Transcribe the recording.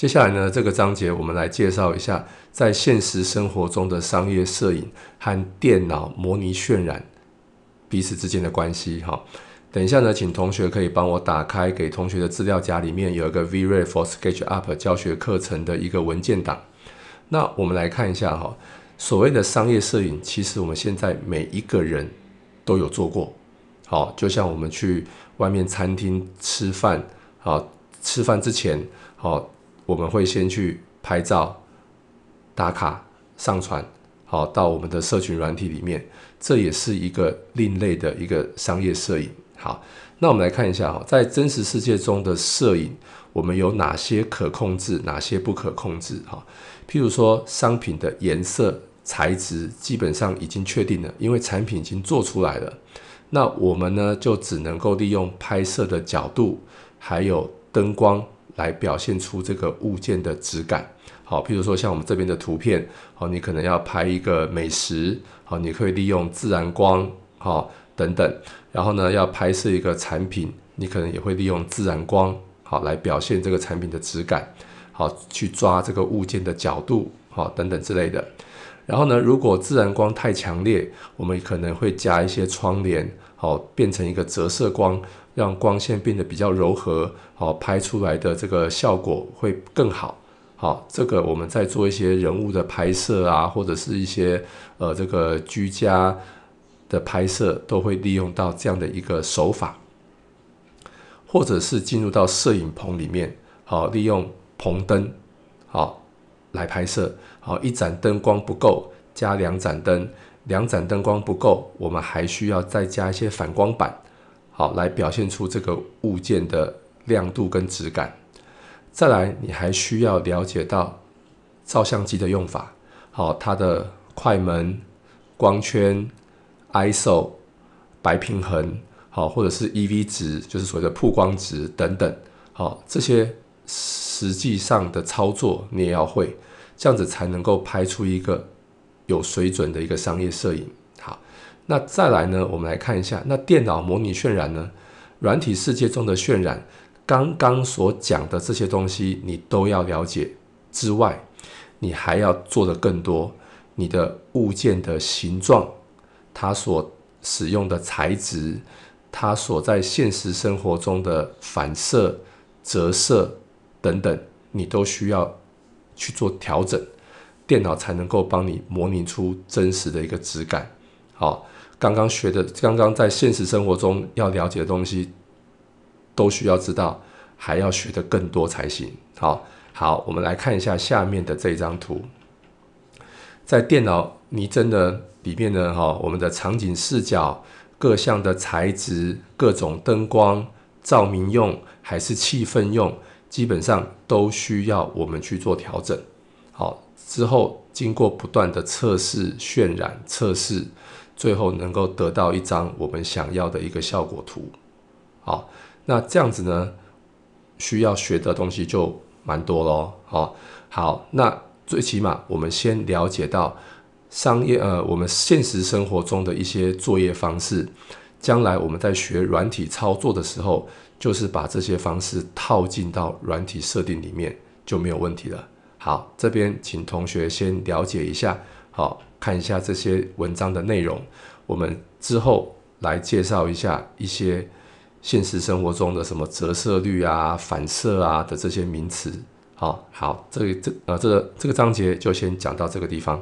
接下来呢，这个章节我们来介绍一下在现实生活中的商业摄影和电脑模拟渲染彼此之间的关系。哈，等一下呢，请同学可以帮我打开给同学的资料夹里面有一个 V-Ray for SketchUp 教学课程的一个文件档。那我们来看一下哈，所谓的商业摄影，其实我们现在每一个人都有做过。好，就像我们去外面餐厅吃饭，啊，吃饭之前，好。我们会先去拍照、打卡、上传，好，到我们的社群软体里面。这也是一个另类的一个商业摄影。好，那我们来看一下哈，在真实世界中的摄影，我们有哪些可控制，哪些不可控制？哈，譬如说商品的颜色、材质，基本上已经确定了，因为产品已经做出来了。那我们呢，就只能够利用拍摄的角度，还有灯光。来表现出这个物件的质感。好，譬如说像我们这边的图片，好，你可能要拍一个美食，好，你可以利用自然光，好，等等。然后呢，要拍摄一个产品，你可能也会利用自然光，好，来表现这个产品的质感，好，去抓这个物件的角度，好，等等之类的。然后呢？如果自然光太强烈，我们可能会加一些窗帘，好，变成一个折射光，让光线变得比较柔和，好，拍出来的这个效果会更好。好，这个我们在做一些人物的拍摄啊，或者是一些呃这个居家的拍摄，都会利用到这样的一个手法，或者是进入到摄影棚里面，好，利用棚灯，好。来拍摄，好一盏灯光不够，加两盏灯，两盏灯光不够，我们还需要再加一些反光板，好来表现出这个物件的亮度跟质感。再来，你还需要了解到照相机的用法，好它的快门、光圈、ISO、白平衡，好或者是 EV 值，就是所谓的曝光值等等，好这些。实际上的操作你也要会，这样子才能够拍出一个有水准的一个商业摄影。好，那再来呢，我们来看一下那电脑模拟渲染呢，软体世界中的渲染，刚刚所讲的这些东西你都要了解之外，你还要做的更多。你的物件的形状，它所使用的材质，它所在现实生活中的反射、折射。等等，你都需要去做调整，电脑才能够帮你模拟出真实的一个质感。好，刚刚学的，刚刚在现实生活中要了解的东西，都需要知道，还要学的更多才行。好，好，我们来看一下下面的这张图，在电脑拟真的里面呢，哈，我们的场景视角、各项的材质、各种灯光、照明用还是气氛用？基本上都需要我们去做调整，好之后经过不断的测试、渲染、测试，最后能够得到一张我们想要的一个效果图。好，那这样子呢，需要学的东西就蛮多喽。好，好，那最起码我们先了解到商业呃，我们现实生活中的一些作业方式，将来我们在学软体操作的时候。就是把这些方式套进到软体设定里面就没有问题了。好，这边请同学先了解一下，好看一下这些文章的内容。我们之后来介绍一下一些现实生活中的什么折射率啊、反射啊的这些名词。好好，这这呃这这个章节就先讲到这个地方。